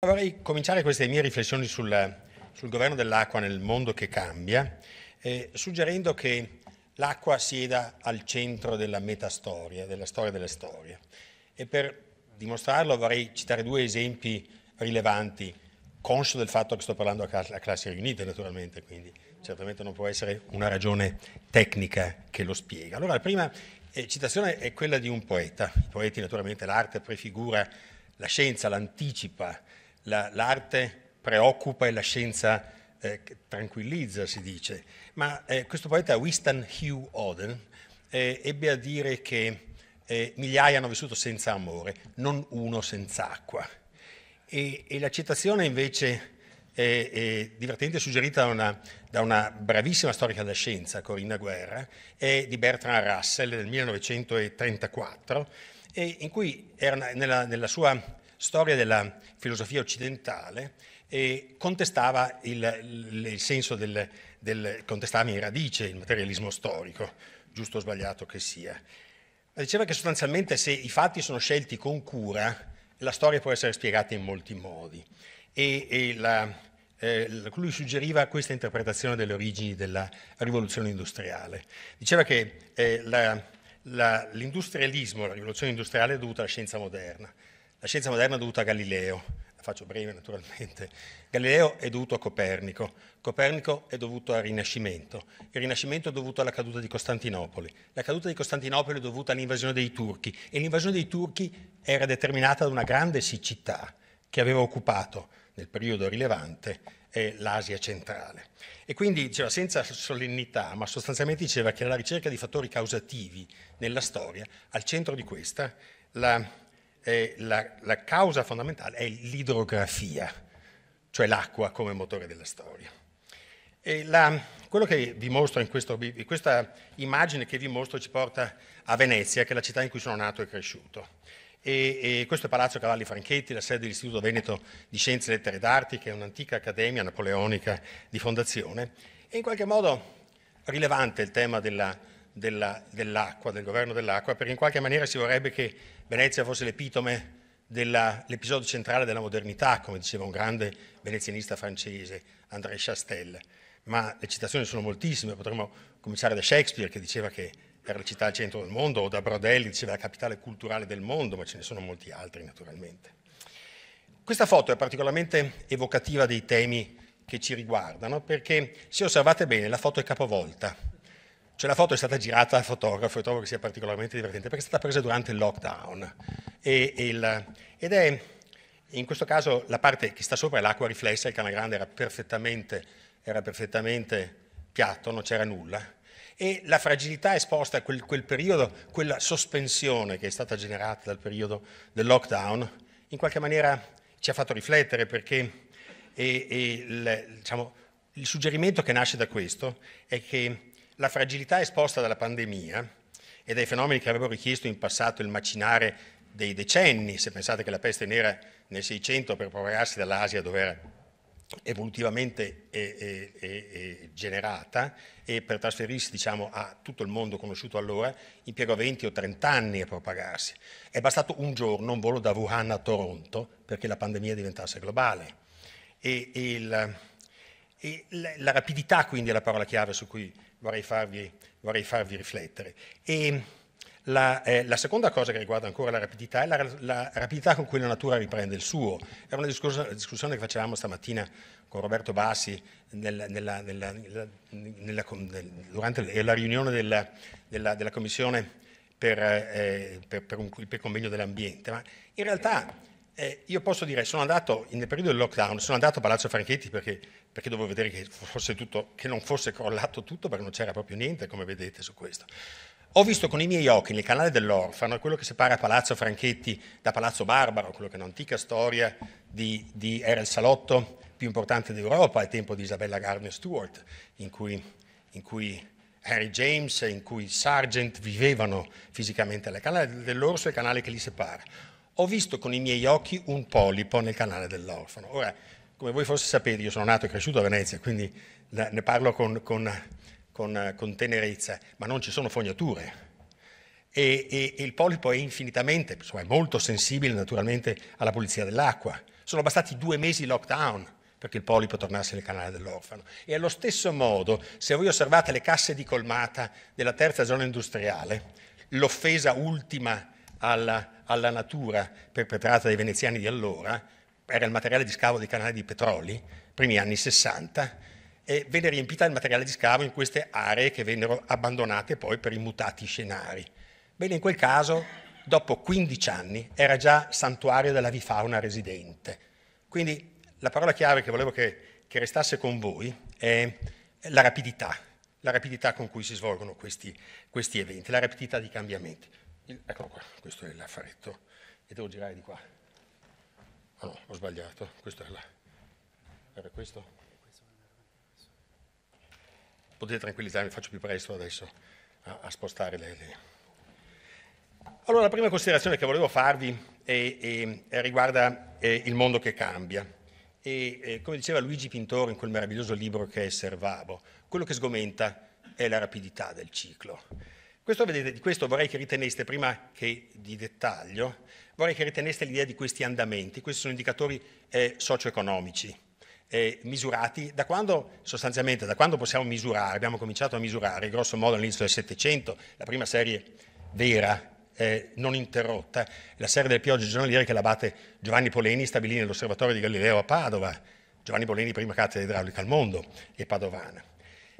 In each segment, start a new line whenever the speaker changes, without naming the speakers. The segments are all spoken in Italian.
Vorrei cominciare queste mie riflessioni sul, sul governo dell'acqua nel mondo che cambia, eh, suggerendo che l'acqua sieda al centro della metastoria, della storia delle storie. E per dimostrarlo vorrei citare due esempi rilevanti, conscio del fatto che sto parlando a, cl- classi riunite naturalmente, quindi certamente non può essere una ragione tecnica che lo spiega. Allora, la prima eh, citazione è quella di un poeta. I poeti naturalmente l'arte prefigura la scienza, l'anticipa, la, l'arte preoccupa e la scienza eh, tranquillizza, si dice. Ma eh, questo poeta Winston Hugh Oden eh, ebbe a dire che eh, migliaia hanno vissuto senza amore, non uno senza acqua. E, e la citazione invece è divertente, suggerita da una, da una, bravissima storica della scienza, Corinna Guerra, è di Bertrand Russell del 1934, in cui era nella, nella sua storia della filosofia occidentale e contestava il, il, il senso del, del, contestava in radice il materialismo storico, giusto o sbagliato che sia. Ma diceva che sostanzialmente se i fatti sono scelti con cura, la storia può essere spiegata in molti modi. E, e la, eh, lui suggeriva questa interpretazione delle origini della rivoluzione industriale. Diceva che eh, la, la, l'industrialismo, la rivoluzione industriale è dovuta alla scienza moderna, la scienza moderna è dovuta a Galileo, la faccio breve naturalmente. Galileo è dovuto a Copernico, Copernico è dovuto al Rinascimento, il Rinascimento è dovuto alla caduta di Costantinopoli, la caduta di Costantinopoli è dovuta all'invasione dei turchi e l'invasione dei turchi era determinata da una grande siccità che aveva occupato nel periodo rilevante eh, l'Asia centrale. E quindi diceva senza solennità, ma sostanzialmente diceva che la ricerca di fattori causativi nella storia, al centro di questa, la la, la causa fondamentale è l'idrografia, cioè l'acqua come motore della storia. La, quello che vi mostro in, questo, questa immagine che vi mostro ci porta a Venezia, che è la città in cui sono nato e cresciuto. E, e questo è Palazzo Cavalli Franchetti, la sede dell'Istituto Veneto di Scienze e Lettere d'Arti, che è un'antica accademia napoleonica di fondazione. E in qualche modo rilevante il tema della della, dell'acqua, del governo dell'acqua, perché in qualche maniera si vorrebbe che Venezia fosse l'epitome dell'episodio centrale della modernità, come diceva un grande venezianista francese, André Chastel. Ma le citazioni sono moltissime, potremmo cominciare da Shakespeare che diceva che era la città al centro del mondo, o da Brodelli che diceva la capitale culturale del mondo, ma ce ne sono molti altri naturalmente. Questa foto è particolarmente evocativa dei temi che ci riguardano, perché se osservate bene la foto è capovolta cioè la foto è stata girata dal fotografo e trovo che sia particolarmente divertente perché è stata presa durante il lockdown e, e il, ed è in questo caso la parte che sta sopra è l'acqua riflessa, il Canagrande era perfettamente, era perfettamente piatto, non c'era nulla e la fragilità esposta a quel, quel, periodo, quella sospensione che è stata generata dal periodo del lockdown, in qualche maniera ci ha fatto riflettere perché e, e, le, diciamo, il suggerimento che nasce da questo è che la fragilità esposta dalla pandemia e dai fenomeni che avrebbero richiesto in passato il macinare dei decenni, se pensate che la peste nera nel 600 per propagarsi dall'Asia dove era evolutivamente e, e, e generata e per trasferirsi diciamo, a tutto il mondo conosciuto allora impiegò 20 o 30 anni a propagarsi. È bastato un giorno, un volo da Wuhan a Toronto perché la pandemia diventasse globale. E, il, la, la rapidità quindi è la parola chiave su cui vorrei farvi, vorrei farvi riflettere. E la, eh, la, seconda cosa che riguarda ancora la rapidità è la, la, rapidità con cui la natura riprende il suo. Era una discussione, che facevamo stamattina con Roberto Bassi nella, nella, nella, durante la riunione della, della, della Commissione per, eh, per, per, un, per convegno dell'ambiente, ma in realtà eh, io posso dire, sono andato nel periodo del lockdown, sono andato a Palazzo Franchetti perché perché dovevo vedere che, tutto, che non fosse crollato tutto perché non c'era proprio niente, come vedete su questo. Ho visto con i miei occhi nel canale dell'Orfano, quello che separa Palazzo Franchetti da Palazzo Barbaro, quello che è un'antica storia di, di, era il salotto più importante d'Europa al tempo di Isabella Gardner Stewart, in cui, in cui Harry James, e in cui Sargent vivevano fisicamente. Il canale dell'Orso è cioè il canale che li separa. Ho visto con i miei occhi un polipo nel canale dell'Orfano. Ora, come voi forse sapete, io sono nato e cresciuto a Venezia, quindi ne parlo con, con, con, con tenerezza, ma non ci sono fognature. E, e, e il polipo è infinitamente, insomma, è molto sensibile naturalmente alla pulizia dell'acqua. Sono bastati due mesi di lockdown perché il polipo tornasse nel canale dell'orfano. E allo stesso modo, se voi osservate le casse di colmata della terza zona industriale, l'offesa ultima alla, alla natura perpetrata dai veneziani di allora era il materiale di scavo dei canali di petroli, primi anni 60, e venne riempita il materiale di scavo in queste aree che vennero abbandonate poi per i mutati scenari. Bene, in quel caso, dopo 15 anni, era già santuario della vifauna residente. Quindi la parola chiave che volevo che, che restasse con voi è la rapidità, la rapidità con cui si svolgono questi, questi eventi, la rapidità di cambiamenti. Eccolo qua, questo è l'affaretto e devo girare di qua. Ah no, ho sbagliato, questo è là. Era questo? Potete tranquillizzarmi, faccio più presto adesso a, a spostare le, le, Allora, la prima considerazione che volevo farvi è, è, riguarda è eh, il mondo che cambia. E, eh, come diceva Luigi Pintore in quel meraviglioso libro che è Servabo, quello che sgomenta è la rapidità del ciclo. Questo, vedete, di questo vorrei che riteneste, prima che di dettaglio, vorrei che riteneste l'idea di questi andamenti. Questi sono indicatori eh, socio-economici eh, misurati da quando, sostanzialmente, da quando possiamo misurare, abbiamo cominciato a misurare, grosso modo all'inizio del Settecento, la prima serie vera, eh, non interrotta, la serie delle piogge giornaliere che l'abate Giovanni Poleni stabilì nell'osservatorio di Galileo a Padova. Giovanni Poleni, prima cattedra idraulica al mondo e padovana.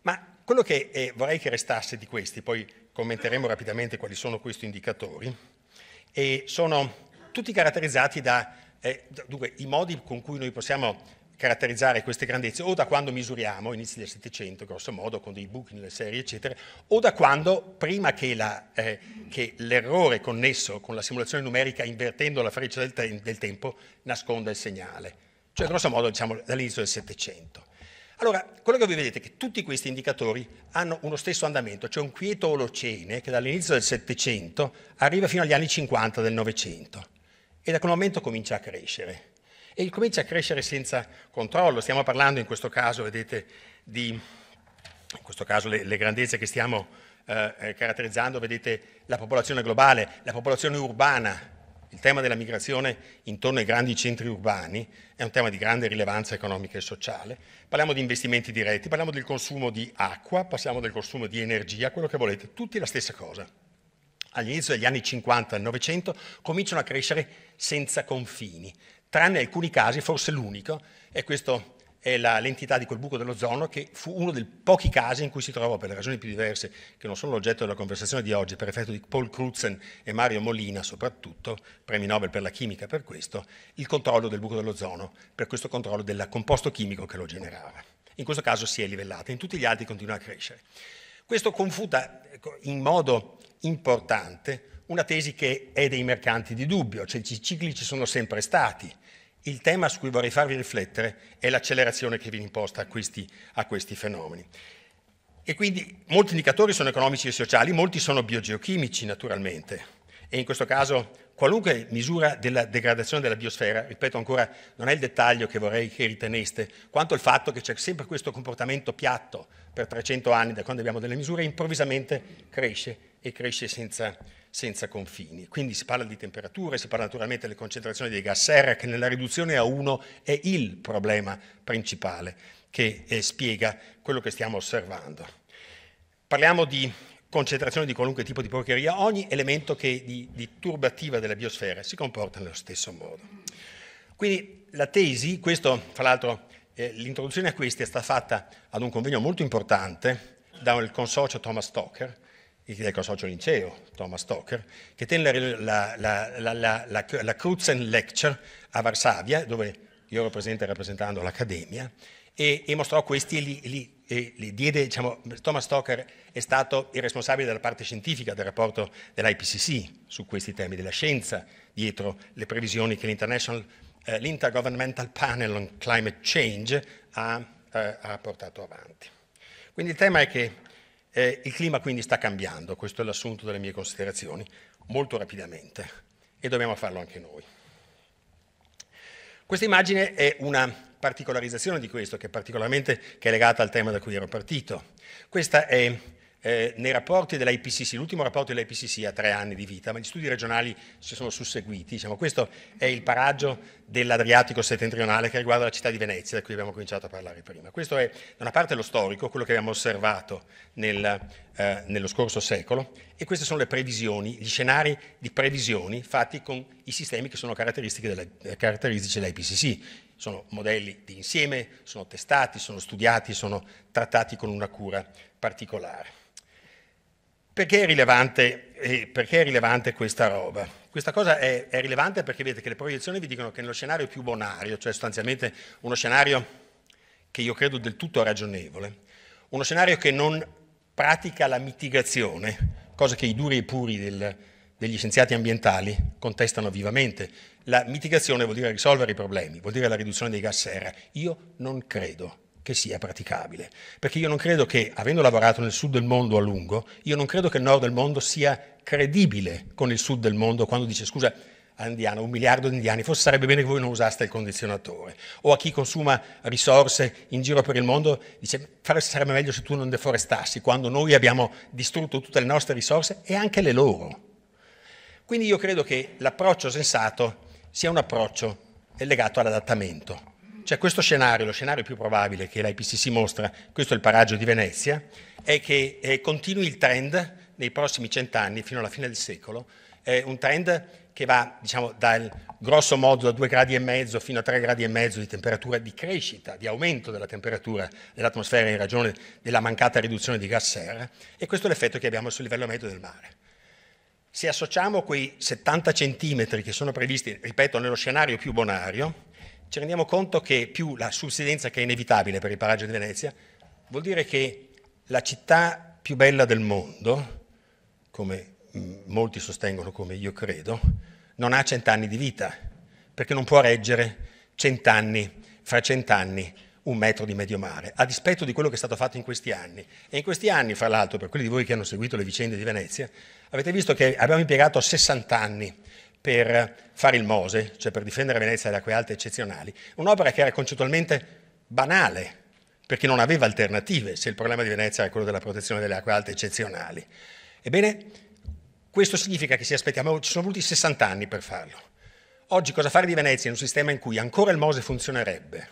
Ma quello che eh, vorrei che restasse di questi, poi commenteremo rapidamente quali sono questi indicatori, e sono tutti caratterizzati da, eh, dunque, i modi con cui noi possiamo caratterizzare queste grandezze o da quando misuriamo, inizi del 700 grosso modo, con dei buchi nelle serie eccetera, o da quando prima che, la, eh, che l'errore connesso con la simulazione numerica invertendo la freccia del, te- del tempo nasconda il segnale, cioè grosso modo diciamo dall'inizio del 700. Allora, quello che voi vedete è che tutti questi indicatori hanno uno stesso andamento, c'è cioè un quieto olocene che dall'inizio del 700 arriva fino agli anni 50 del 900 e da quel momento comincia a crescere. E comincia a crescere senza controllo. Stiamo parlando in questo caso, vedete, di in questo caso le, le grandezze che stiamo eh, eh, caratterizzando, vedete la popolazione globale, la popolazione urbana. Il tema della migrazione intorno ai grandi centri urbani è un tema di grande rilevanza economica e sociale. Parliamo di investimenti diretti, parliamo del consumo di acqua, parliamo del consumo di energia, quello che volete, tutti la stessa cosa all'inizio degli anni 50 del Novecento, cominciano a crescere senza confini, tranne alcuni casi, forse l'unico, e questo è la, l'entità di quel buco dell'ozono che fu uno dei pochi casi in cui si trovò, per le ragioni più diverse, che non sono l'oggetto della conversazione di oggi, per effetto di Paul Crutzen e Mario Molina soprattutto, premi Nobel per la chimica per questo, il controllo del buco dell'ozono, per questo controllo del composto chimico che lo generava. In questo caso si è livellata, in tutti gli altri continua a crescere. Questo confuta ecco, in modo importante, una tesi che è dei mercanti di dubbio, cioè i cicli ci sono sempre stati. Il tema su cui vorrei farvi riflettere è l'accelerazione che viene imposta a questi, a questi fenomeni. E quindi molti indicatori sono economici e sociali, molti sono biogeochimici naturalmente. E in questo caso qualunque misura della degradazione della biosfera, ripeto ancora, non è il dettaglio che vorrei che riteneste, quanto il fatto che c'è sempre questo comportamento piatto, per 300 anni da quando abbiamo delle misure, improvvisamente cresce e cresce senza, senza confini. Quindi si parla di temperature, si parla naturalmente delle concentrazioni dei gas serra, che nella riduzione a 1 è il problema principale che eh, spiega quello che stiamo osservando. Parliamo di concentrazione di qualunque tipo di porcheria, ogni elemento che di, di turbativa della biosfera si comporta nello stesso modo. Quindi la tesi, questo fra l'altro l'introduzione a questi è stata fatta ad un convegno molto importante dal consorzio Thomas Stoker, il consorzio Linceo Thomas Stoker, che tenne la, la, la, la, la, la Crutzen Lecture a Varsavia, dove io ero presente rappresentando l'Accademia, e, e mostrò questi e li, li e li diede, diciamo, Thomas Stoker è stato il responsabile della parte scientifica del rapporto dell'IPCC su questi temi della scienza, dietro le previsioni che l'International eh, l'Intergovernmental Panel on Climate Change ha, eh, ha, portato avanti. Quindi il tema è che eh, il clima quindi sta cambiando, questo è l'assunto delle mie considerazioni, molto rapidamente e dobbiamo farlo anche noi. Questa immagine è una particolarizzazione di questo, che è particolarmente che è legata al tema da cui ero partito. Questa è eh, nei rapporti dell'IPCC, l'ultimo rapporto dell'IPCC ha tre anni di vita, ma gli studi regionali si sono susseguiti. Diciamo, questo è il paraggio dell'Adriatico settentrionale che riguarda la città di Venezia, da cui abbiamo cominciato a parlare prima. Questo è da una parte lo storico, quello che abbiamo osservato nel, eh, nello scorso secolo, e queste sono le previsioni, gli scenari di previsioni fatti con i sistemi che sono della, eh, caratteristici dell'IPCC. Sono modelli di insieme, sono testati, sono studiati, sono trattati con una cura particolare. Perché è rilevante, eh, perché è rilevante questa roba? Questa cosa è, è, rilevante perché vedete che le proiezioni vi dicono che nello scenario più bonario, cioè sostanzialmente uno scenario che io credo del tutto ragionevole, uno scenario che non pratica la mitigazione, cosa che i duri e puri del, degli scienziati ambientali contestano vivamente. La mitigazione vuol dire risolvere i problemi, vuol dire la riduzione dei gas serra. Io non credo che sia praticabile. Perché io non credo che, avendo lavorato nel sud del mondo a lungo, io non credo che il nord del mondo sia credibile con il sud del mondo quando dice scusa, indiano, un miliardo di indiani, forse sarebbe bene che voi non usaste il condizionatore. O a chi consuma risorse in giro per il mondo dice sarebbe meglio se tu non deforestassi, quando noi abbiamo distrutto tutte le nostre risorse e anche le loro. Quindi io credo che l'approccio sensato sia un approccio legato all'adattamento. Cioè questo scenario, lo scenario più probabile che l'IPCC mostra, questo è il paraggio di Venezia, è che eh, continui il trend nei prossimi cent'anni, fino alla fine del secolo, è un trend che va diciamo, dal grosso modo da 2 gradi e mezzo fino a 3 gradi e mezzo di temperatura di crescita, di aumento della temperatura dell'atmosfera in ragione della mancata riduzione di gas serra e questo è l'effetto che abbiamo sul livello medio del mare. Se associamo quei 70 centimetri che sono previsti, ripeto, nello scenario più bonario, ci rendiamo conto che più la sussidenza che è inevitabile per il paraggio di Venezia vuol dire che la città più bella del mondo, come mm, molti sostengono, come io credo, non ha cent'anni di vita, perché non può reggere cent'anni, fra cent'anni, un metro di medio mare, a dispetto di quello che è stato fatto in questi anni. E in questi anni, fra l'altro, per quelli di voi che hanno seguito le vicende di Venezia, avete visto che abbiamo impiegato 60 anni per fare il Mose, cioè per difendere Venezia da acque alte eccezionali, un'opera che era concettualmente banale, perché non aveva alternative se il problema di Venezia era quello della protezione delle acque alte eccezionali. Ebbene, questo significa che si aspettiamo, ci sono voluti 60 anni per farlo. Oggi cosa fare di Venezia in un sistema in cui ancora il Mose funzionerebbe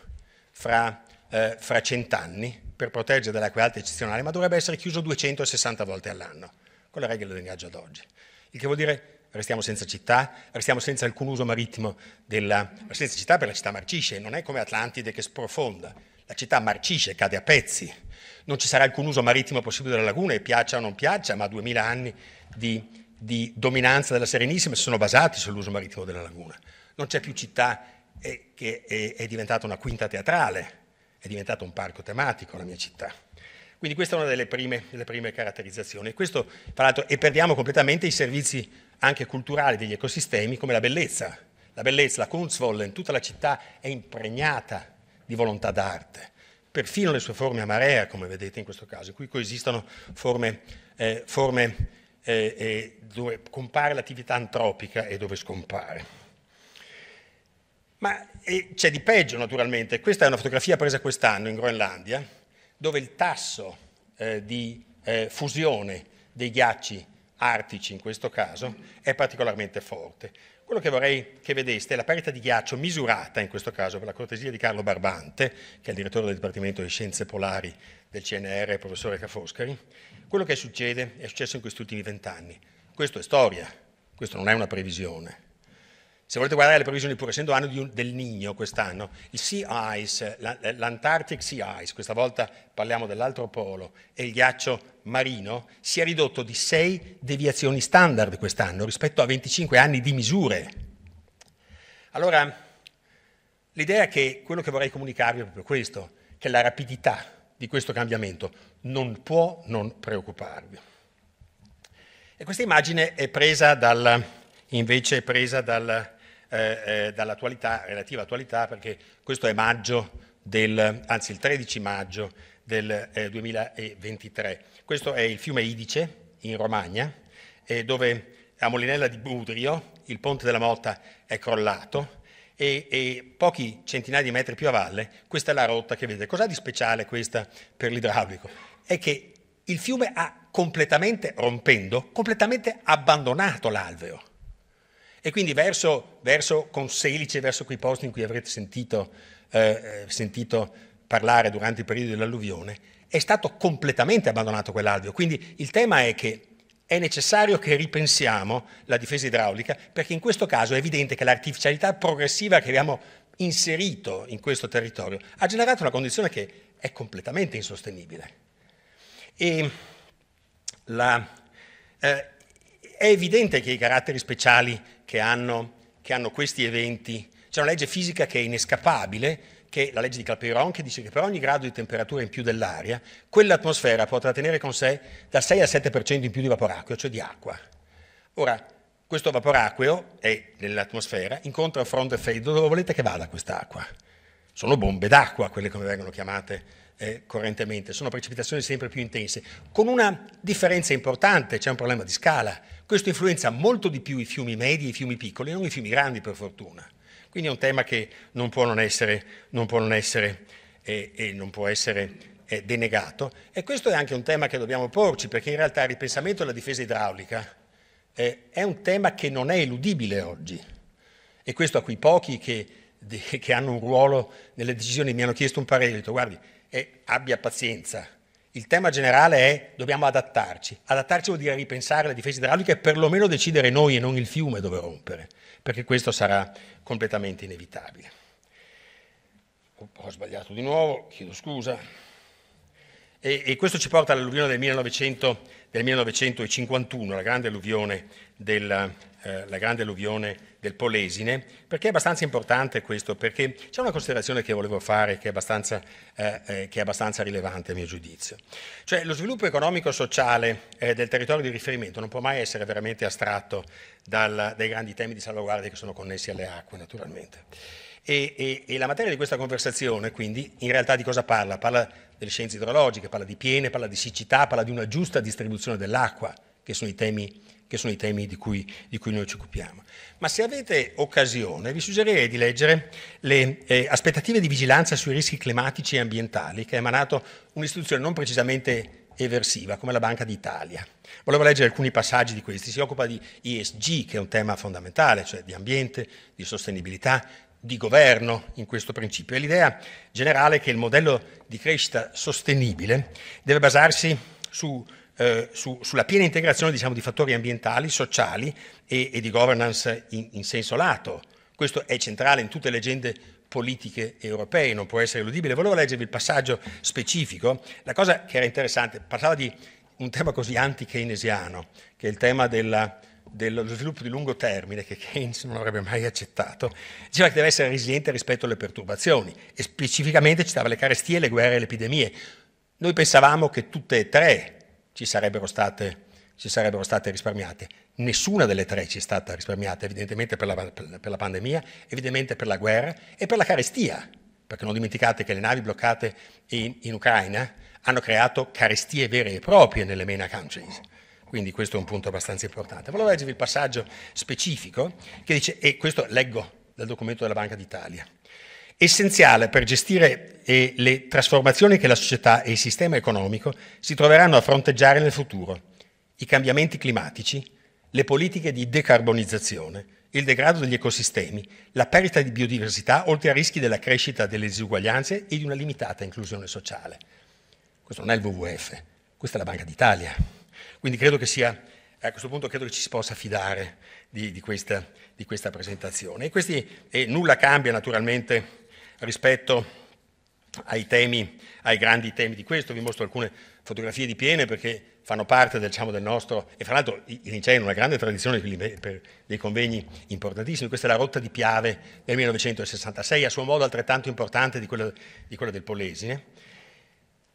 fra, eh, fra cent'anni per proteggere dalle acque alte eccezionali, ma dovrebbe essere chiuso 260 volte all'anno, con le regole del gaggio ad oggi. Il che vuol dire restiamo senza città, restiamo senza alcun uso marittimo della... senza città perché la città marcisce, non è come Atlantide che sprofonda, la città marcisce, cade a pezzi, non ci sarà alcun uso marittimo possibile della laguna e piaccia o non piaccia, ma duemila anni di, di dominanza della Serenissima si sono basati sull'uso marittimo della laguna. Non c'è più città eh, che è, è diventata una quinta teatrale, è diventato un parco tematico la mia città. Quindi questa è una delle prime, delle prime caratterizzazioni. Questo, tra l'altro, e perdiamo completamente i servizi anche culturali degli ecosistemi come la bellezza. La bellezza, la Kunstwollen, tutta la città è impregnata di volontà d'arte, perfino le sue forme a marea, come vedete in questo caso, in cui coesistono forme, eh, forme eh, eh, dove compare l'attività antropica e dove scompare. Ma c'è di peggio naturalmente, questa è una fotografia presa quest'anno in Groenlandia, dove il tasso eh, di eh, fusione dei ghiacci artici in questo caso, è particolarmente forte. Quello che vorrei che vedeste è la perdita di ghiaccio misurata in questo caso per la cortesia di Carlo Barbante, che è il direttore del Dipartimento di Scienze Polari del CNR, professore Cafoscari. Quello che succede è successo in questi ultimi vent'anni. Questo è storia, questo non è una previsione se volete guardare le previsioni, pur essendo anno un, del Nino quest'anno, il Sea Ice, l'Antarctic Sea Ice, questa volta parliamo dell'altro polo, e il ghiaccio marino, si è ridotto di 6 deviazioni standard quest'anno rispetto a 25 anni di misure. Allora, l'idea è che quello che vorrei comunicarvi è proprio questo, che la rapidità di questo cambiamento non può non preoccuparvi. E questa immagine è presa dal, invece presa dal, eh, eh, dall'attualità, relativa attualità, perché questo è maggio del, anzi il 13 maggio del eh, 2023. Questo è il fiume Idice in Romagna, eh, dove a Molinella di Budrio il ponte della Motta è crollato e, e, pochi centinaia di metri più a valle questa è la rotta che vedete. Cos'ha di speciale questa per l'idraulico? È che il fiume ha completamente, rompendo, completamente abbandonato l'alveo e quindi verso, verso Conselice, verso quei posti in cui avrete sentito, eh, eh, sentito parlare durante il periodo dell'alluvione, è stato completamente abbandonato quell'alveo. Quindi il tema è che è necessario che ripensiamo la difesa idraulica perché in questo caso è evidente che l'artificialità progressiva che abbiamo inserito in questo territorio ha generato una condizione che è completamente insostenibile. E la, eh, è evidente che i caratteri speciali che hanno, che hanno questi eventi. C'è una legge fisica che è inescapabile, che è la legge di Clapeyron, che dice che per ogni grado di temperatura in più dell'aria, quell'atmosfera potrà tenere con sé dal 6 al 7% in più di vaporacqueo, cioè di acqua. Ora, questo vaporacqueo è nell'atmosfera, incontra il fronte freddo, dove volete che vada quest'acqua? Sono bombe d'acqua, quelle come vengono chiamate eh, correntemente, sono precipitazioni sempre più intense, con una differenza importante, c'è un problema di scala questo influenza molto di più i fiumi medi e i fiumi piccoli, non i fiumi grandi per fortuna. Quindi è un tema che non può non essere, non può non essere eh, e non può essere eh, denegato. E questo è anche un tema che dobbiamo porci, perché in realtà il ripensamento della difesa idraulica eh, è un tema che non è eludibile oggi. E questo a quei pochi che, che hanno un ruolo nelle decisioni mi hanno chiesto un parere, ho detto guardi, eh, abbia pazienza, il tema generale è dobbiamo adattarci. Adattarci vuol dire ripensare la difesa idraulica e perlomeno decidere noi e non il fiume dove rompere, perché questo sarà completamente inevitabile. Ho sbagliato di nuovo, chiedo scusa. E, e questo ci porta all'alluvione del 1900 del 1951, la grande alluvione del, eh, la grande alluvione del Polesine, perché è abbastanza importante questo, perché c'è una considerazione che volevo fare che è abbastanza, eh, eh, che è abbastanza rilevante a mio giudizio. Cioè lo sviluppo economico-sociale e eh, del territorio di riferimento non può mai essere veramente astratto dal, dai grandi temi di salvaguardia che sono connessi alle acque, naturalmente. E, e, e, la materia di questa conversazione, quindi, in realtà di cosa parla? Parla delle scienze idrologiche, parla di piene, parla di siccità, parla di una giusta distribuzione dell'acqua, che sono i temi, sono i temi di, cui, di, cui, noi ci occupiamo. Ma se avete occasione, vi suggerirei di leggere le eh, aspettative di vigilanza sui rischi climatici e ambientali che ha emanato un'istituzione non precisamente eversiva, come la Banca d'Italia. Volevo leggere alcuni passaggi di questi. Si occupa di ESG, che è un tema fondamentale, cioè di ambiente, di sostenibilità, di governo in questo principio. È l'idea generale che il modello di crescita sostenibile deve basarsi su, eh, su, sulla piena integrazione diciamo, di fattori ambientali, sociali e, e di governance in, in senso lato. Questo è centrale in tutte le agende politiche europee, non può essere eludibile. Volevo leggervi il passaggio specifico. La cosa che era interessante, parlava di un tema così anti-keynesiano, che è il tema della dello sviluppo di lungo termine, che Keynes non avrebbe mai accettato, diceva che deve essere resiliente rispetto alle perturbazioni e specificamente citava le carestie, le guerre e le epidemie. Noi pensavamo che tutte e tre ci sarebbero state, ci sarebbero state risparmiate. Nessuna delle tre ci è stata risparmiata, evidentemente per la, per la pandemia, evidentemente per la guerra e per la carestia, perché non dimenticate che le navi bloccate in, in Ucraina hanno creato carestie vere e proprie nelle main countries quindi questo è un punto abbastanza importante. Volevo leggervi il passaggio specifico che dice, e questo leggo dal documento della Banca d'Italia, essenziale per gestire eh, le trasformazioni che la società e il sistema economico si troveranno a fronteggiare nel futuro, i cambiamenti climatici, le politiche di decarbonizzazione, il degrado degli ecosistemi, la perdita di biodiversità, oltre a rischi della crescita delle disuguaglianze e di una limitata inclusione sociale. Questo non è il WWF, questa è la Banca d'Italia. Quindi credo che sia, a questo punto credo che ci si possa fidare di, di, questa, di questa, presentazione. E, questi, e nulla cambia naturalmente rispetto ai temi, ai grandi temi di questo. Vi mostro alcune fotografie di piene perché fanno parte diciamo, del nostro, e fra l'altro i Lincei hanno una grande tradizione per dei convegni importantissimi, questa è la rotta di Piave del 1966, a suo modo altrettanto importante di quella, di quella del Polesine,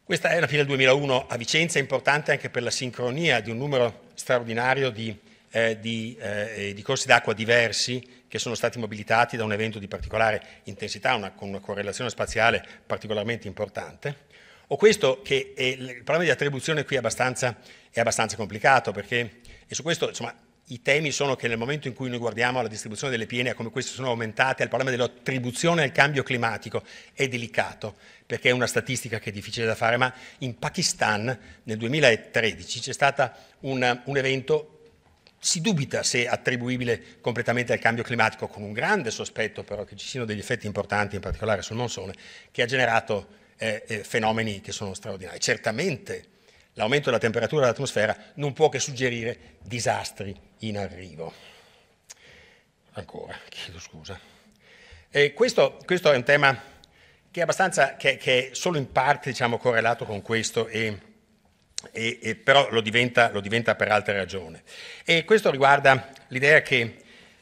questa è la fine del 2001 a Vicenza, importante anche per la sincronia di un numero straordinario di, eh, di, eh, eh, di corsi d'acqua diversi che sono stati mobilitati da un evento di particolare intensità, una, con una correlazione spaziale particolarmente importante. Ho questo che è, il problema di attribuzione qui è abbastanza, è abbastanza complicato perché, e su questo insomma, i temi sono che nel momento in cui noi guardiamo alla distribuzione delle piene, a come queste sono aumentate, al problema dell'attribuzione al cambio climatico, è delicato perché è una statistica che è difficile da fare, ma in Pakistan nel 2013 c'è stato un, un evento si dubita se attribuibile completamente al cambio climatico, con un grande sospetto però che ci siano degli effetti importanti, in particolare sul monsone, che ha generato eh, eh fenomeni che sono straordinari. Certamente l'aumento della temperatura dell'atmosfera non può che suggerire disastri in arrivo. Ancora, chiedo scusa. Questo, questo, è un tema che è, che, che è solo in parte diciamo, correlato con questo e, e, e però lo diventa, lo diventa, per altre ragioni. E questo riguarda l'idea che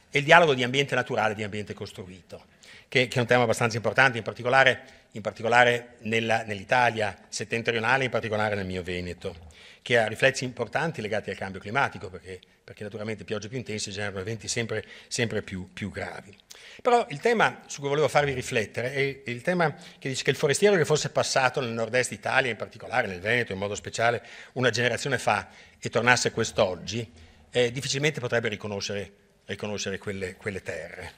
il dialogo di ambiente naturale e di ambiente costruito, che, che, è un tema abbastanza importante, in particolare, in particolare nella, nell'Italia settentrionale, in particolare nel mio Veneto che ha riflessi importanti legati al cambio climatico, perché, perché naturalmente piogge più intense generano eventi sempre, sempre più, più, gravi. Però il tema su cui volevo farvi riflettere è il tema che dice che il forestiero che fosse passato nel nord-est Italia, in particolare nel Veneto in modo speciale, una generazione fa e tornasse quest'oggi, eh, difficilmente potrebbe riconoscere, riconoscere quelle, quelle terre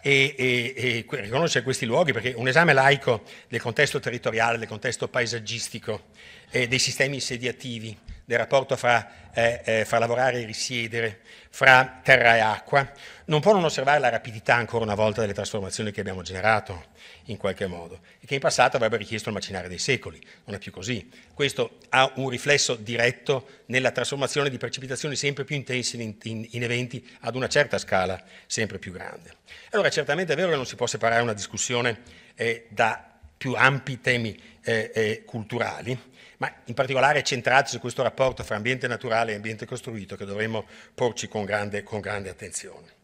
e, e, e riconoscere questi luoghi perché un esame laico del contesto territoriale, del contesto paesaggistico, eh, dei sistemi insediativi, del rapporto fra, eh, eh, fra, lavorare e risiedere, fra terra e acqua, non può non osservare la rapidità ancora una volta delle trasformazioni che abbiamo generato in qualche modo, e che in passato avrebbe richiesto il macinare dei secoli, non è più così. Questo ha un riflesso diretto nella trasformazione di precipitazioni sempre più intense in, in, in eventi ad una certa scala sempre più grande. Allora certamente è vero che non si può separare una discussione eh, da più ampi temi eh, eh, culturali, ma in particolare centrati su questo rapporto fra ambiente naturale e ambiente costruito che dovremmo porci con grande, con grande attenzione.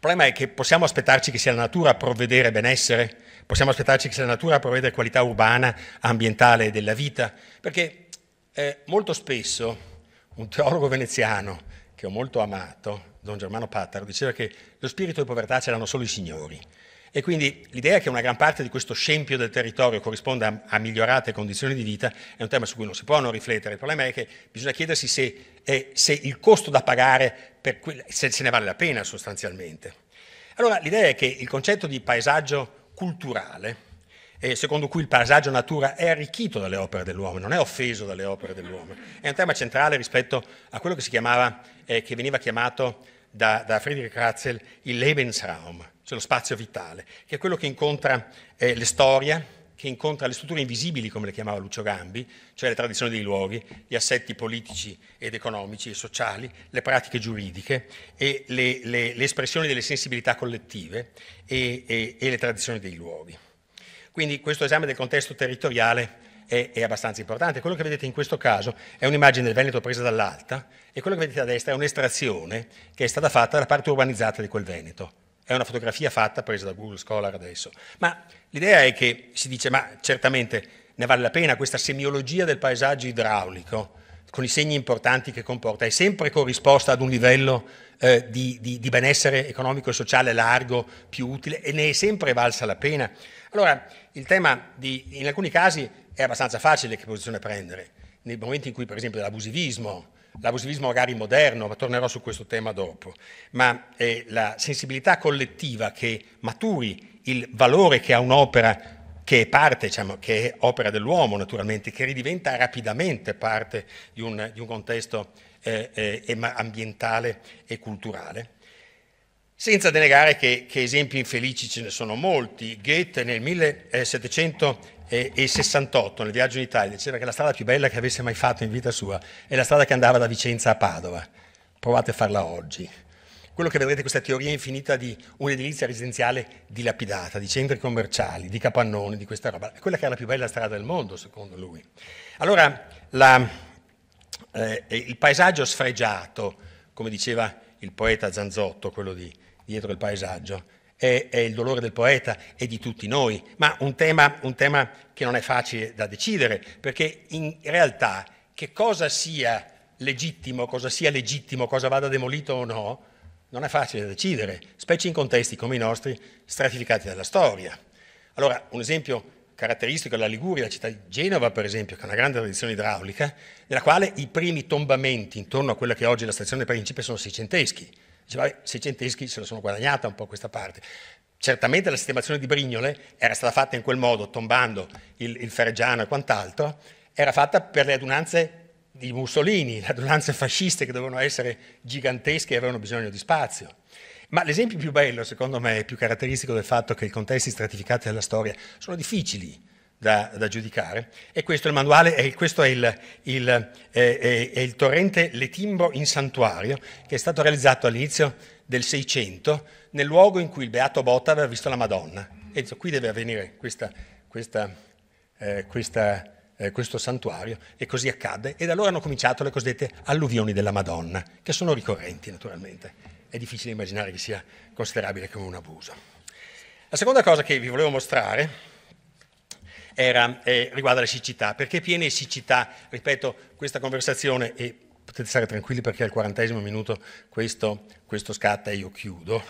Il problema è che possiamo aspettarci che sia la natura a provvedere benessere, possiamo aspettarci che sia la natura a provvedere qualità urbana, ambientale della vita, perché eh, molto spesso un teologo veneziano che ho molto amato, Don Germano Pattaro, diceva che lo spirito di povertà ce l'hanno solo i signori, e quindi l'idea che una gran parte di questo scempio del territorio corrisponda a, migliorate condizioni di vita è un tema su cui non si può non riflettere. Il problema è che bisogna chiedersi se, eh, se il costo da pagare, que- se, se ne vale la pena sostanzialmente. Allora l'idea è che il concetto di paesaggio culturale, eh, secondo cui il paesaggio natura è arricchito dalle opere dell'uomo, non è offeso dalle opere dell'uomo. È un tema centrale rispetto a quello che, chiamava, eh, che veniva chiamato da, da Friedrich Ratzel il Lebensraum, c'è lo spazio vitale, che è quello che incontra eh, le storie, che incontra le strutture invisibili, come le chiamava Lucio Gambi, cioè le tradizioni dei luoghi, gli assetti politici ed economici e sociali, le pratiche giuridiche e le, le, le espressioni delle sensibilità collettive e, e, e, le tradizioni dei luoghi. Quindi questo esame del contesto territoriale è, è abbastanza importante. Quello che vedete in questo caso è un'immagine del Veneto presa dall'alta e quello che vedete a destra è un'estrazione che è stata fatta dalla parte urbanizzata di quel Veneto, è una fotografia fatta, presa da Google Scholar adesso. Ma l'idea è che si dice, ma certamente ne vale la pena questa semiologia del paesaggio idraulico, con i segni importanti che comporta, è sempre corrisposta ad un livello eh, di, di, di, benessere economico e sociale largo, più utile, e ne è sempre valsa la pena. Allora, il tema di, in alcuni casi è abbastanza facile che posizione prendere, nei momenti in cui, per esempio, dell'abusivismo, l'abusivismo magari moderno, ma tornerò su questo tema dopo, ma è eh, la sensibilità collettiva che maturi il valore che ha un'opera che è parte, diciamo, che è opera dell'uomo naturalmente, che ridiventa rapidamente parte di un, di un contesto eh, eh, ambientale e culturale. Senza denegare che, che, esempi infelici ce ne sono molti. Goethe nel 1700 e, il 68 nel viaggio in Italia diceva che la strada più bella che avesse mai fatto in vita sua è la strada che andava da Vicenza a Padova. Provate a farla oggi. Quello che vedrete è questa teoria infinita di un'edilizia residenziale dilapidata, di centri commerciali, di capannoni, di questa roba. Quella che era la più bella strada del mondo, secondo lui. Allora, la, eh, il paesaggio sfregiato, come diceva il poeta Zanzotto, quello di dietro il paesaggio, è, è il dolore del poeta e di tutti noi, ma un tema, un tema che non è facile da decidere, perché in realtà che cosa sia legittimo, cosa sia legittimo, cosa vada demolito o no, non è facile da decidere, specie in contesti come i nostri stratificati dalla storia. Allora, un esempio caratteristico della Liguria, la città di Genova, per esempio, che ha una grande tradizione idraulica, nella quale i primi tombamenti intorno a quella che oggi è la stazione Principe sono seicenteschi. Cioè, seicenteschi se lo sono guadagnata un po' questa parte. Certamente la sistemazione di Brignole era stata fatta in quel modo, tombando il, il Ferreggiano e quant'altro, era fatta per le adunanze di Mussolini, le adunanze fasciste che dovevano essere gigantesche e avevano bisogno di spazio. Ma l'esempio più bello, secondo me, più caratteristico del fatto che i contesti stratificati della storia sono difficili, da, da giudicare. E questo è il manuale, è, questo è il, il, è, è il torrente Letimbro in santuario, che è stato realizzato all'inizio del Seicento, nel luogo in cui il Beato Botta aveva visto la Madonna. E qui deve avvenire questa, questa, eh, questa eh, questo santuario e così accadde e da allora hanno cominciato le cosiddette alluvioni della Madonna, che sono ricorrenti naturalmente. È difficile immaginare che sia considerabile come un abuso. La seconda cosa che vi volevo mostrare era, eh, riguarda le siccità, perché piene siccità, ripeto, questa conversazione e potete stare tranquilli perché al quarantesimo minuto questo, questo scatta e io chiudo,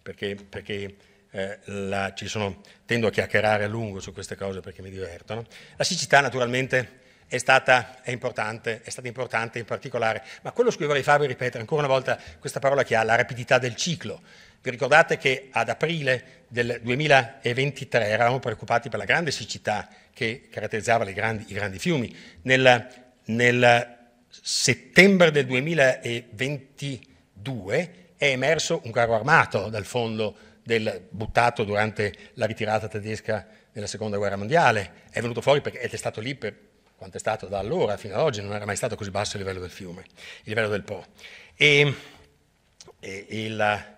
perché, perché eh, la, ci sono, tendo a chiacchierare a lungo su queste cose perché mi divertono. La siccità naturalmente è stata è importante, è stata importante in particolare, ma quello su cui vorrei farvi ripetere ancora una volta questa parola che ha la rapidità del ciclo. Vi ricordate che ad aprile del 2023 eravamo preoccupati per la grande siccità che caratterizzava grandi, i grandi fiumi. Nel, nel settembre del 2022 è emerso un carro armato dal fondo del, buttato durante la ritirata tedesca nella seconda guerra mondiale. È venuto fuori perché è stato lì per quanto è stato da allora fino ad oggi, non era mai stato così basso il livello del fiume, il livello del Po. E, e, e la,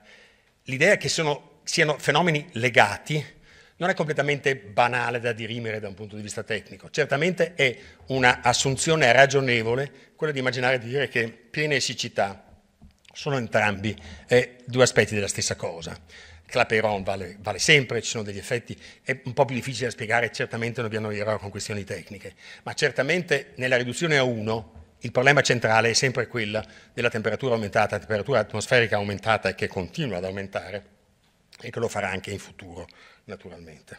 l'idea che sono, siano fenomeni legati non è completamente banale da dirimere da un punto di vista tecnico. Certamente è un'assunzione ragionevole quella di immaginare di dire che piena e siccità sono entrambi eh, due aspetti della stessa cosa. Clapeyron vale, vale sempre, ci sono degli effetti, è un po' più difficile da spiegare, certamente non vi annoierò con questioni tecniche, ma certamente nella riduzione a 1 il problema centrale è sempre quello della temperatura aumentata, temperatura atmosferica aumentata e che continua ad aumentare e che lo farà anche in futuro, naturalmente.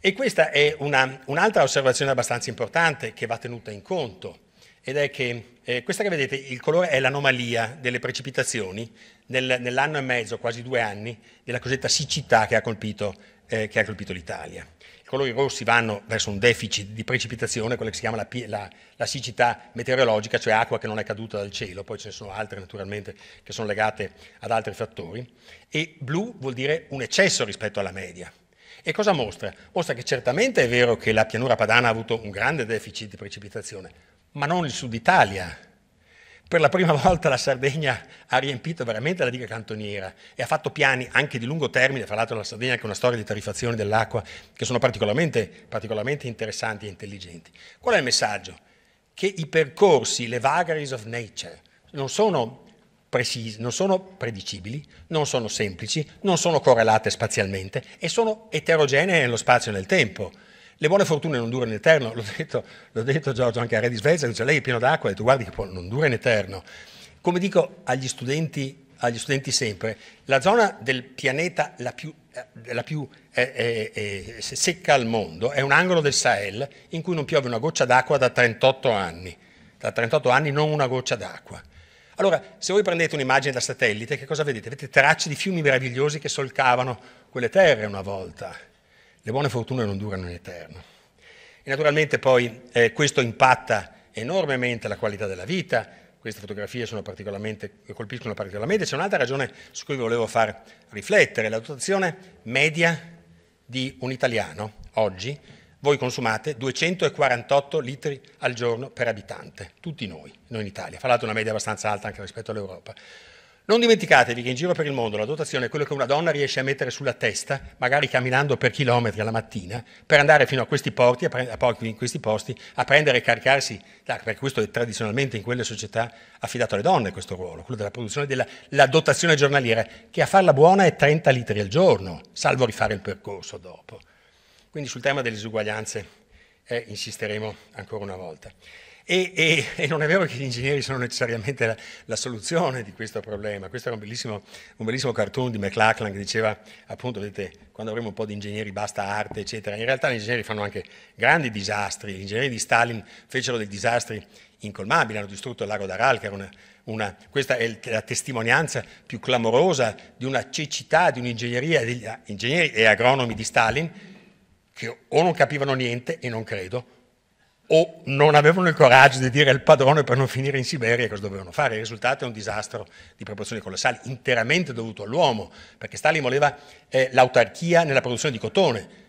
E questa è una, un'altra osservazione abbastanza importante che va tenuta in conto, ed è che eh, questa che vedete, il colore è l'anomalia delle precipitazioni nel, nell'anno e mezzo, quasi due anni, della cosiddetta siccità che ha colpito, eh, che ha colpito l'Italia colori rossi vanno verso un deficit di precipitazione, quella che si chiama la, la, la, siccità meteorologica, cioè acqua che non è caduta dal cielo, poi ce ne sono altre naturalmente che sono legate ad altri fattori, e blu vuol dire un eccesso rispetto alla media. E cosa mostra? Mostra che certamente è vero che la pianura padana ha avuto un grande deficit di precipitazione, ma non il sud Italia, per la prima volta la Sardegna ha riempito veramente la diga cantoniera e ha fatto piani anche di lungo termine, fra l'altro la Sardegna ha anche una storia di tarifazione dell'acqua che sono particolarmente, particolarmente interessanti e intelligenti. Qual è il messaggio? Che i percorsi, le vagaries of nature, non sono precisi, non sono predicibili, non sono semplici, non sono correlate spazialmente e sono eterogenee nello spazio e nel tempo. Le buone fortune non durano in eterno, l'ho detto, l'ho detto Giorgio anche a Re di Svezia, dice lei è pieno d'acqua, ha detto guardi che non dura in eterno. Come dico agli studenti, agli studenti sempre, la zona del pianeta la più, eh, la più eh, eh, eh secca al mondo è un angolo del Sahel in cui non piove una goccia d'acqua da 38 anni. Da 38 anni non una goccia d'acqua. Allora, se voi prendete un'immagine da satellite, che cosa vedete? Vedete tracce di fiumi meravigliosi che solcavano quelle terre una volta. Le buone fortune non durano in eterno. E naturalmente poi eh, questo impatta enormemente la qualità della vita, queste fotografie particolarmente, colpiscono particolarmente. C'è un'altra ragione su cui volevo far riflettere, la dotazione media di un italiano oggi, voi consumate 248 litri al giorno per abitante, tutti noi, noi in Italia, fra l'altro una media abbastanza alta anche rispetto all'Europa. Non dimenticatevi che in giro per il mondo la dotazione è quello che una donna riesce a mettere sulla testa, magari camminando per chilometri alla mattina, per andare fino a questi porti, a, pre- a porti in questi posti, a prendere e caricarsi, perché questo è tradizionalmente in quelle società affidato alle donne questo ruolo, quello della produzione della dotazione giornaliera, che a farla buona è 30 litri al giorno, salvo rifare il percorso dopo. Quindi sul tema delle disuguaglianze eh, insisteremo ancora una volta. E, e, e, non è vero che gli ingegneri sono necessariamente la, la soluzione di questo problema. Questo era un bellissimo, un bellissimo, cartoon di McLachlan che diceva, appunto, vedete, quando avremo un po' di ingegneri basta arte, eccetera. In realtà gli ingegneri fanno anche grandi disastri. Gli ingegneri di Stalin fecero dei disastri incolmabili, hanno distrutto il lago d'Aral, che era una, una, questa è la testimonianza più clamorosa di una cecità, di un'ingegneria, degli ingegneri e agronomi di Stalin, che o non capivano niente, e non credo, o non avevano il coraggio di dire al padrone per non finire in Siberia cosa dovevano fare. Il risultato è un disastro di proporzioni colossali, interamente dovuto all'uomo, perché Stalin voleva eh, l'autarchia nella produzione di cotone.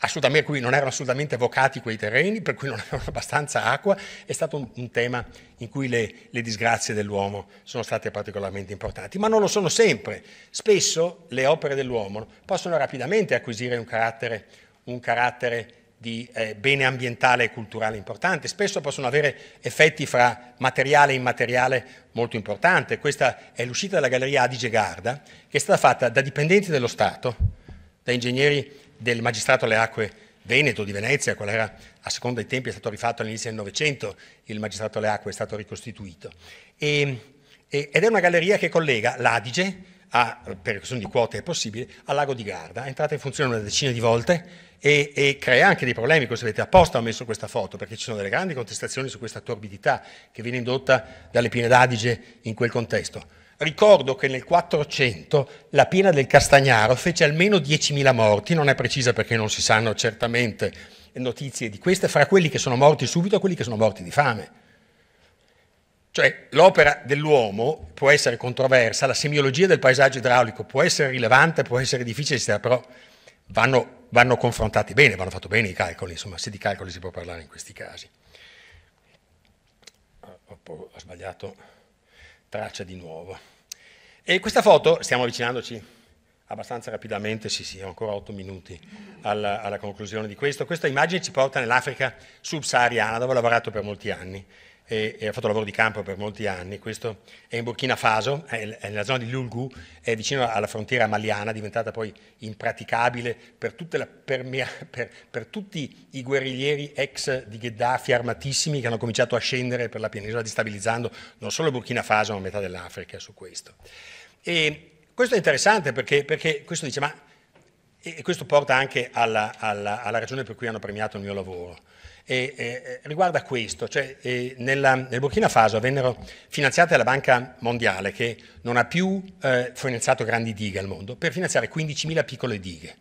Assolutamente, qui non erano assolutamente evocati quei terreni, per cui non avevano abbastanza acqua, è stato un, un tema in cui le, le disgrazie dell'uomo sono state particolarmente importanti, ma non lo sono sempre. Spesso le opere dell'uomo possono rapidamente acquisire un carattere un carattere di eh, bene ambientale e culturale importante, spesso possono avere effetti fra materiale e immateriale molto importante. Questa è l'uscita della galleria Adige Garda, che è stata fatta da dipendenti dello Stato, da ingegneri del magistrato alle acque Veneto di Venezia, qual era a seconda dei tempi, è stato rifatto all'inizio del Novecento, il magistrato alle acque è stato ricostituito. E, e, ed è una galleria che collega l'Adige, a, per questione di quote è possibile, al lago di Garda, è entrata in funzione una decina di volte, e, e, crea anche dei problemi, questo avete apposta messo questa foto, perché ci sono delle grandi contestazioni su questa torbidità che viene indotta dalle piene d'Adige in quel contesto. Ricordo che nel 400 la piena del Castagnaro fece almeno 10.000 morti, non è precisa perché non si sanno certamente notizie di queste, fra quelli che sono morti subito e quelli che sono morti di fame. Cioè l'opera dell'uomo può essere controversa, la semiologia del paesaggio idraulico può essere rilevante, può essere difficile, però vanno vanno confrontati bene, vanno fatti bene i calcoli, insomma se di calcoli si può parlare in questi casi. Ah, ho sbagliato traccia di nuovo. E questa foto, stiamo avvicinandoci abbastanza rapidamente, sì sì, ho ancora 8 minuti alla, alla conclusione di questo, questa immagine ci porta nell'Africa subsahariana dove ho lavorato per molti anni e, e ha fatto lavoro di campo per molti anni, questo è in Burkina Faso, è, nella zona di Lulgu, è vicino alla frontiera maliana, diventata poi impraticabile per, la, per, per, per tutti i guerriglieri ex di Gheddafi armatissimi che hanno cominciato a scendere per la pianura, destabilizzando non solo il Burkina Faso ma metà dell'Africa su questo. E questo è interessante perché, perché questo dice, ma e questo porta anche alla, alla, alla ragione per cui hanno premiato il mio lavoro eh, eh, riguarda questo, cioè eh, nella, nel Burkina Faso vennero finanziate la Banca Mondiale che non ha più eh, finanziato grandi dighe al mondo per finanziare 15.000 piccole dighe.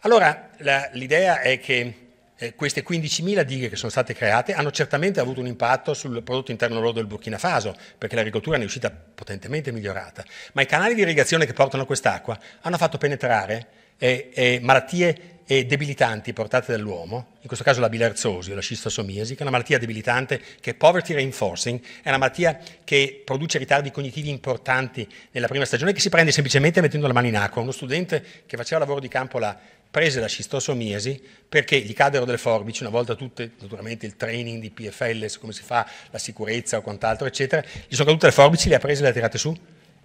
Allora l'idea è che eh, queste 15.000 dighe che sono state create hanno certamente avuto un impatto sul prodotto interno lordo del Burkina Faso, perché l'agricoltura ne è uscita potentemente migliorata, ma i canali di irrigazione che portano quest'acqua hanno fatto penetrare eh, eh, malattie eh, debilitanti portate dall'uomo, in questo caso la bilarzosi o la scistosomiasi, che è una malattia debilitante che è poverty reinforcing, è una malattia che produce ritardi cognitivi importanti nella prima stagione che si prende semplicemente mettendo la mano in acqua. Uno studente che faceva lavoro di campo la prese la cistosomiasi perché gli cadero delle forbici, una volta tutte, naturalmente il training di PFL, come si fa la sicurezza o quant'altro, eccetera, gli sono cadute le forbici, le ha prese, e le ha tirate su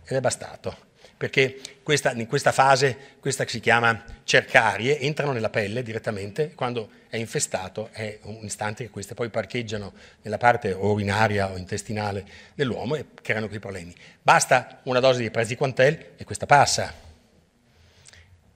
ed è bastato. Perché questa, in questa fase, questa che si chiama cercarie, entrano nella pelle direttamente, quando è infestato è un istante che queste poi parcheggiano nella parte urinaria o intestinale dell'uomo e creano quei problemi. Basta una dose di praziquantel e questa passa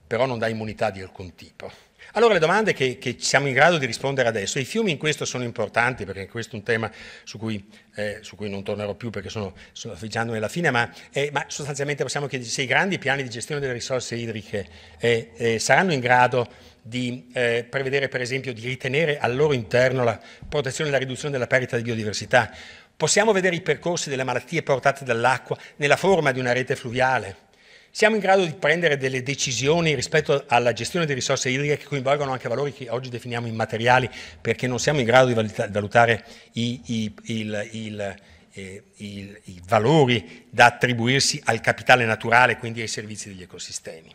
però non dà immunità di alcun tipo. Allora le domande che, che, siamo in grado di rispondere adesso, i fiumi in questo sono importanti perché questo è un tema su cui, eh, su cui non tornerò più perché sono, sono affiggiandomi alla fine, ma, eh, ma, sostanzialmente possiamo chiedere se i grandi piani di gestione delle risorse idriche eh, eh saranno in grado di eh, prevedere per esempio di ritenere al loro interno la protezione e la riduzione della perdita di biodiversità. Possiamo vedere i percorsi delle malattie portate dall'acqua nella forma di una rete fluviale siamo in grado di prendere delle decisioni rispetto alla gestione delle risorse idriche che coinvolgono anche valori che oggi definiamo immateriali, perché non siamo in grado di valutare i, i, il, il, eh, il, i valori da attribuirsi al capitale naturale, quindi ai servizi degli ecosistemi.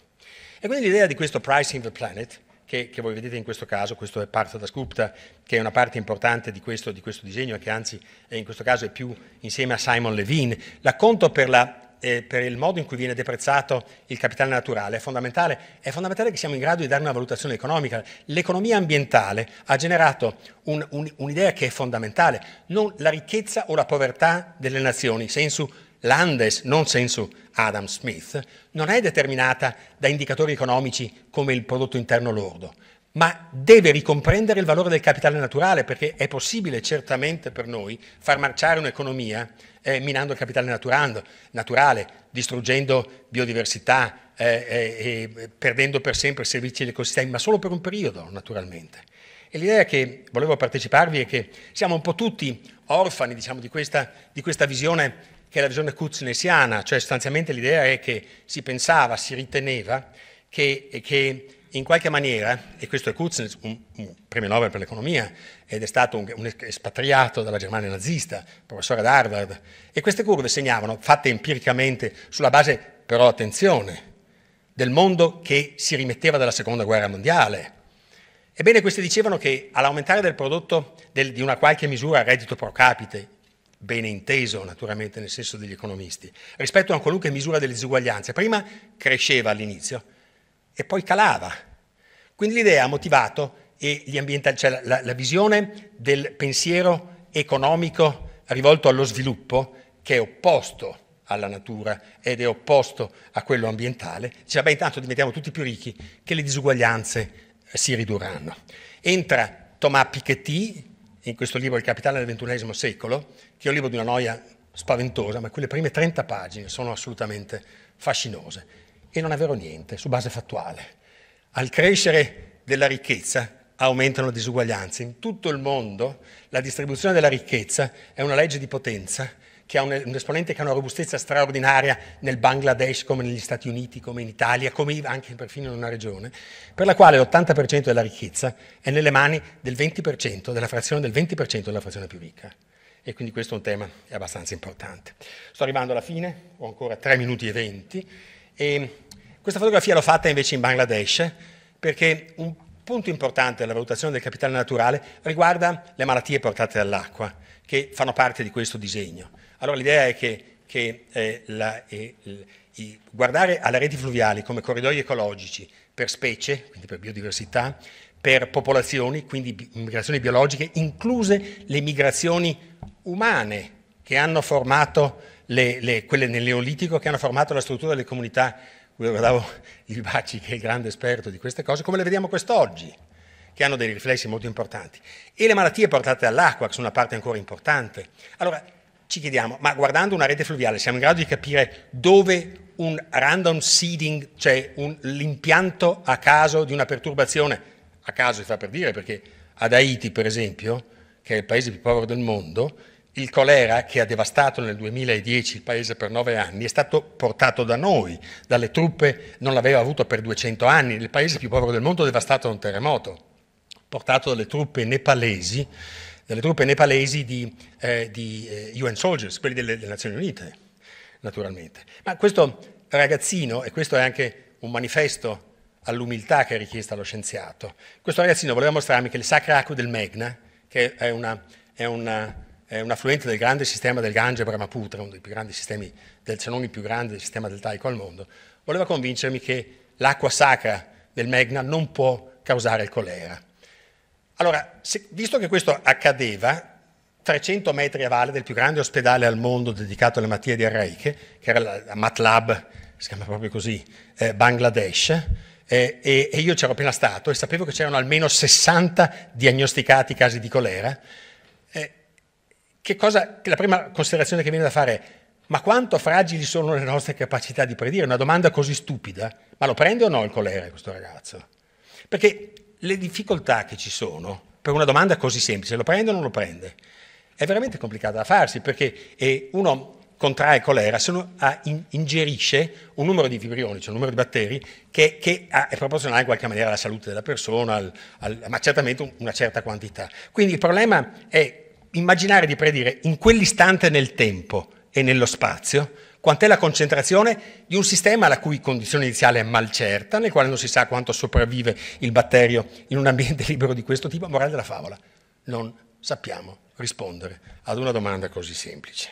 E quindi l'idea di questo pricing the planet, che, che, voi vedete in questo caso, questo è parte da Sculpta, che è una parte importante di questo, di questo disegno e che anzi eh, in questo caso è più insieme a Simon Levine, l'acconto per la eh, per il modo in cui viene deprezzato il capitale naturale è fondamentale. È fondamentale che siamo in grado di dare una valutazione economica. L'economia ambientale ha generato un, un, un'idea che è fondamentale, non la ricchezza o la povertà delle nazioni, sensu Landes, non sensu Adam Smith, non è determinata da indicatori economici come il prodotto interno lordo, ma deve ricomprendere il valore del capitale naturale, perché è possibile certamente per noi far marciare un'economia eh, minando il capitale naturale, distruggendo biodiversità, eh, eh, eh perdendo per sempre servizi ecosistemi, ma solo per un periodo naturalmente. E l'idea che volevo parteciparvi è che siamo un po' tutti orfani diciamo, di, questa, di questa visione che è la visione kuznesiana, cioè sostanzialmente l'idea è che si pensava, si riteneva che, che in qualche maniera, e questo è Kuznets, un, un premio Nobel per l'economia, ed è stato un, un espatriato dalla Germania nazista, professore ad Harvard, e queste curve segnavano, fatte empiricamente, sulla base, però attenzione, del mondo che si rimetteva dalla seconda guerra mondiale. Ebbene, queste dicevano che all'aumentare del prodotto del, di una qualche misura reddito pro capite, bene inteso naturalmente nel senso degli economisti, rispetto a qualunque misura delle disuguaglianze, prima cresceva all'inizio, e poi calava. Quindi l'idea ha motivato cioè la, la visione del pensiero economico rivolto allo sviluppo che è opposto alla natura ed è opposto a quello ambientale, dice, beh, intanto diventiamo tutti più ricchi, che le disuguaglianze eh, si ridurranno. Entra Thomas Piketty, in questo libro Il capitale del XXI secolo, che è un libro di una noia spaventosa, ma quelle prime 30 pagine sono assolutamente fascinose e non è vero niente, su base fattuale. Al crescere della ricchezza aumentano le disuguaglianze. In tutto il mondo la distribuzione della ricchezza è una legge di potenza che ha un, esponente che ha una robustezza straordinaria nel Bangladesh, come negli Stati Uniti, come in Italia, come anche perfino in una regione, per la quale l'80% della ricchezza è nelle mani del 20%, della frazione del 20% della frazione più ricca. E quindi questo è un tema abbastanza importante. Sto arrivando alla fine, ho ancora 3 minuti e 20. E questa fotografia l'ho fatta invece in Bangladesh perché un punto importante della valutazione del capitale naturale riguarda le malattie portate dall'acqua, che fanno parte di questo disegno. Allora l'idea è che, che eh, la, eh, i, guardare alle reti fluviali come corridoi ecologici per specie, quindi per biodiversità, per popolazioni, quindi migrazioni biologiche, incluse le migrazioni umane che hanno formato le, le, quelle nel Neolitico che hanno formato la struttura delle comunità. Guardavo il Baci, che è il grande esperto di queste cose, come le vediamo quest'oggi, che hanno dei riflessi molto importanti. E le malattie portate all'acqua, che sono una parte ancora importante. Allora, ci chiediamo, ma guardando una rete fluviale siamo in grado di capire dove un random seeding, cioè un, l'impianto a caso di una perturbazione, a caso si fa per dire perché ad Haiti per esempio, che è il paese più povero del mondo, il colera che ha devastato nel 2010 il paese per nove anni è stato portato da noi, dalle truppe, non l'aveva avuto per 200 anni, il paese più povero del mondo devastato da un terremoto, portato dalle truppe nepalesi, dalle truppe nepalesi di, eh, di eh, UN Soldiers, quelli delle, delle Nazioni Unite, naturalmente. Ma questo ragazzino, e questo è anche un manifesto all'umiltà che è richiesta allo scienziato, questo ragazzino voleva mostrarmi che le sacre acque del Megna, che è una, è una è un affluente del grande sistema del Gange Brahmaputra, uno dei più grandi sistemi, del, se non il più grande sistema deltaico al mondo, voleva convincermi che l'acqua sacra del Megna non può causare il colera. Allora, se, visto che questo accadeva, 300 metri a valle del più grande ospedale al mondo dedicato alle malattie diarreiche, che era la, la MATLAB, si chiama proprio così, eh, Bangladesh, eh, e, e io c'ero appena stato e sapevo che c'erano almeno 60 diagnosticati casi di colera, cosa, la prima considerazione che viene da fare è ma quanto fragili sono le nostre capacità di predire? Una domanda così stupida, ma lo prende o no il colere questo ragazzo? Perché le difficoltà che ci sono per una domanda così semplice, lo prende o non lo prende? È veramente complicata da farsi perché uno contrae colera se uno ingerisce un numero di vibrioni, cioè un numero di batteri, che, che è proporzionale in qualche maniera alla salute della persona, al, al, ma certamente una certa quantità. Quindi il problema è immaginare di predire in quell'istante nel tempo e nello spazio quant'è la concentrazione di un sistema la cui condizione iniziale è malcerta, nel quale non si sa quanto sopravvive il batterio in un ambiente libero di questo tipo, morale della favola. Non sappiamo rispondere ad una domanda così semplice.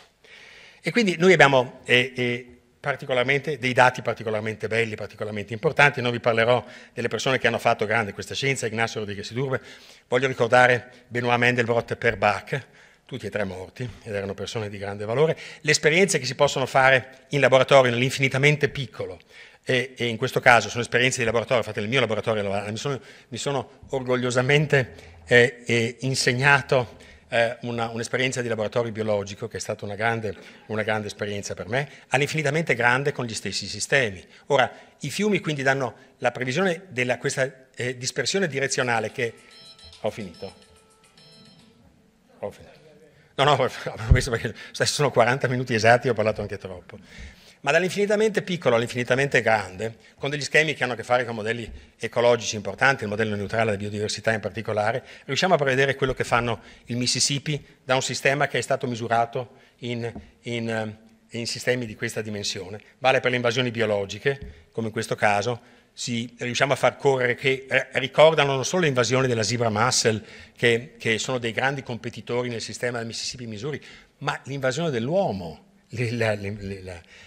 E quindi noi abbiamo eh, eh, dei dati particolarmente belli, particolarmente importanti. Non vi parlerò delle persone che hanno fatto grande questa scienza, Ignacio Rodriguez Durbe. Voglio ricordare Benoît Mendelbrot e Per Bach, tutti e tre morti, ed erano persone di grande valore. Le esperienze che si possono fare in laboratorio, nell'infinitamente piccolo, e, e in questo caso sono esperienze di laboratorio, fate nel mio laboratorio, mi sono, mi sono orgogliosamente eh, eh, insegnato eh, una, un'esperienza di laboratorio biologico che è stata una grande, una grande esperienza per me, all'infinitamente grande con gli stessi sistemi. Ora, i fiumi quindi danno la previsione di questa eh, dispersione direzionale che... Ho finito. Ho finito. No, no, ho messo perché sono 40 minuti esatti, ho parlato anche troppo ma dall'infinitamente piccolo all'infinitamente grande, con degli schemi che hanno a che fare con modelli ecologici importanti, il modello neutrale della biodiversità in particolare, riusciamo a prevedere quello che fanno il Mississippi da un sistema che è stato misurato in, in, eh, in sistemi di questa dimensione. Vale per le invasioni biologiche, come in questo caso, si, riusciamo a far correre, che eh, ricordano non solo le invasioni della Zebra Mussel, che, che sono dei grandi competitori nel sistema del Mississippi-Missouri, ma l'invasione dell'uomo la,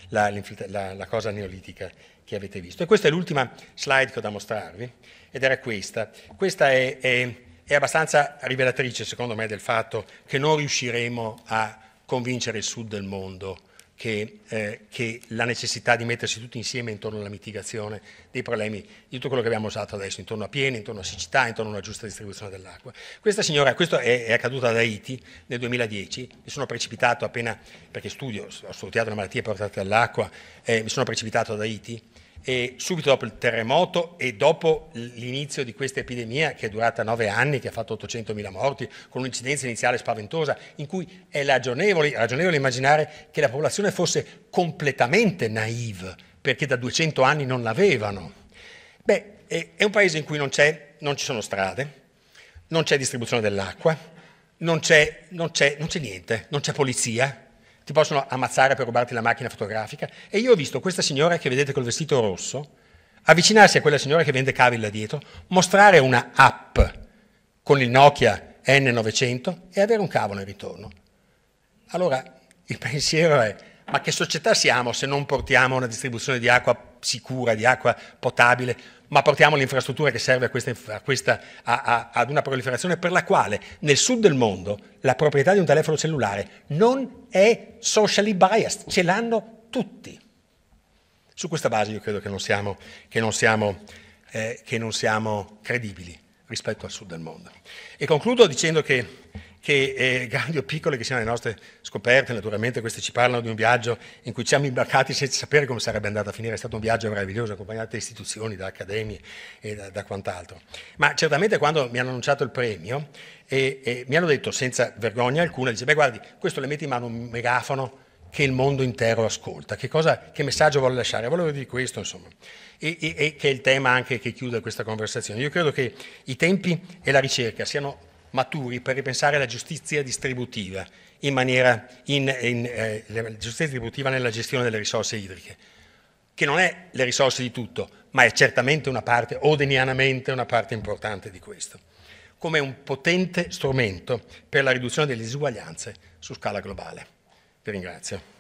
la, la, la, cosa neolitica che avete visto. E questa è l'ultima slide che ho da mostrarvi, ed era questa. Questa è, è, è abbastanza rivelatrice, secondo me, del fatto che non riusciremo a convincere il sud del mondo che, eh, che, la necessità di mettersi tutti insieme intorno alla mitigazione dei problemi di tutto quello che abbiamo usato adesso, intorno a piene, intorno a siccità, intorno a una giusta distribuzione dell'acqua. Questa signora, questo è, è accaduto ad Haiti nel 2010, mi sono precipitato appena, perché studio, ho studiato le malattie portate dall'acqua, eh, mi sono precipitato ad Haiti e subito dopo il terremoto e dopo l'inizio di questa epidemia che è durata nove anni, che ha fatto 800.000 morti, con un'incidenza iniziale spaventosa, in cui è ragionevole, ragionevole immaginare che la popolazione fosse completamente naive, perché da 200 anni non l'avevano. Beh, è un paese in cui non, non ci sono strade, non c'è distribuzione dell'acqua, non c'è, non, c'è, non c'è niente, non c'è polizia, ti possono ammazzare per rubarti la macchina fotografica. E io ho visto questa signora che vedete col vestito rosso avvicinarsi a quella signora che vende cavi là dietro, mostrare una app con il Nokia N900 e avere un cavo nel ritorno. Allora il pensiero è, ma che società siamo se non portiamo una distribuzione di acqua sicura, di acqua potabile ma portiamo l'infrastruttura che serve a questa, a questa, a, ad una proliferazione per la quale nel sud del mondo la proprietà di un telefono cellulare non è socially biased, ce l'hanno tutti. Su questa base io credo che non siamo, che non siamo, eh, che non siamo credibili rispetto al sud del mondo. E concludo dicendo che che eh, grandi o piccole che siano le nostre scoperte, naturalmente queste ci parlano di un viaggio in cui ci siamo imbarcati senza sapere come sarebbe andato a finire, è stato un viaggio meraviglioso accompagnato da istituzioni, da accademie e da, da quant'altro. Ma certamente quando mi hanno annunciato il premio e, e mi hanno detto senza vergogna alcuna, dice, beh guardi, questo le metti in mano un megafono che il mondo intero ascolta. Che, cosa, che messaggio vuole lasciare? Volevo dire questo, insomma, e, e, e, che è il tema anche che chiude questa conversazione. Io credo che i tempi e la ricerca siano maturi per ripensare la giustizia distributiva, in maniera, in, in, eh, giustizia distributiva nella gestione delle risorse idriche, che non è le risorse di tutto, ma è certamente una parte, odenianamente una parte importante di questo, come un potente strumento per la riduzione delle disuguaglianze su scala globale. Vi ringrazio.